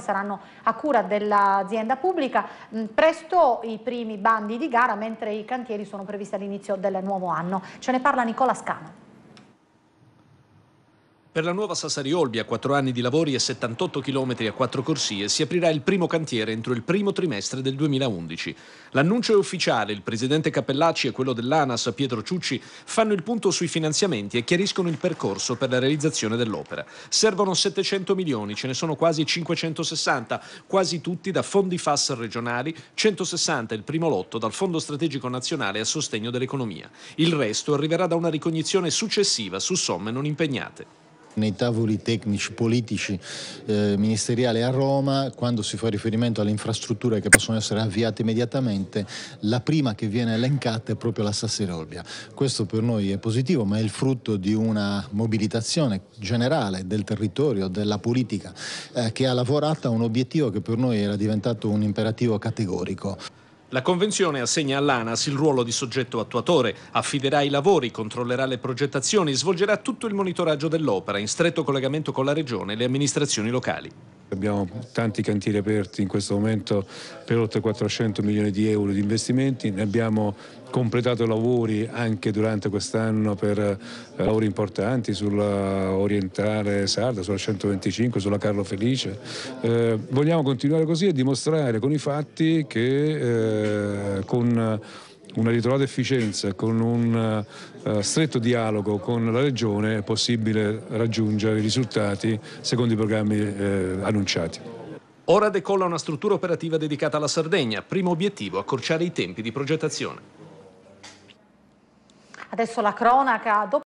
saranno a cura dell'azienda pubblica, mm, presto i primi bandi di gara mentre i cantieri sono previsti all'inizio del nuovo anno. Ce ne parla Nicola Scano. Per la nuova Sassari Olbia, 4 anni di lavori e 78 km a quattro corsie, si aprirà il primo cantiere entro il primo trimestre del 2011. L'annuncio è ufficiale, il presidente Cappellacci e quello dell'ANAS Pietro Ciucci fanno il punto sui finanziamenti e chiariscono il percorso per la realizzazione dell'opera. Servono 700 milioni, ce ne sono quasi 560, quasi tutti da fondi FAS regionali, 160 il primo lotto dal Fondo Strategico Nazionale a sostegno dell'economia. Il resto arriverà da una ricognizione successiva su somme non impegnate nei tavoli tecnici, politici, eh, ministeriali a Roma, quando si fa riferimento alle infrastrutture che possono essere avviate immediatamente, la prima che viene elencata è proprio la Sassera Olbia. Questo per noi è positivo, ma è il frutto di una mobilitazione generale del territorio, della politica, eh, che ha lavorato a un obiettivo che per noi era diventato un imperativo categorico. La Convenzione assegna all'ANAS il ruolo di soggetto attuatore, affiderà i lavori, controllerà le progettazioni, svolgerà tutto il monitoraggio dell'opera in stretto collegamento con la Regione e le amministrazioni locali. Abbiamo tanti cantieri aperti in questo momento per oltre 400 milioni di euro di investimenti, ne abbiamo completato lavori anche durante quest'anno per eh, lavori importanti sulla orientale sarda, sulla 125, sulla Carlo Felice. Eh, vogliamo continuare così e dimostrare con i fatti che eh, con una ritrovata efficienza, con un uh, stretto dialogo con la Regione è possibile raggiungere i risultati secondo i programmi eh, annunciati. Ora decolla una struttura operativa dedicata alla Sardegna. Primo obiettivo, accorciare i tempi di progettazione. Adesso la cronaca.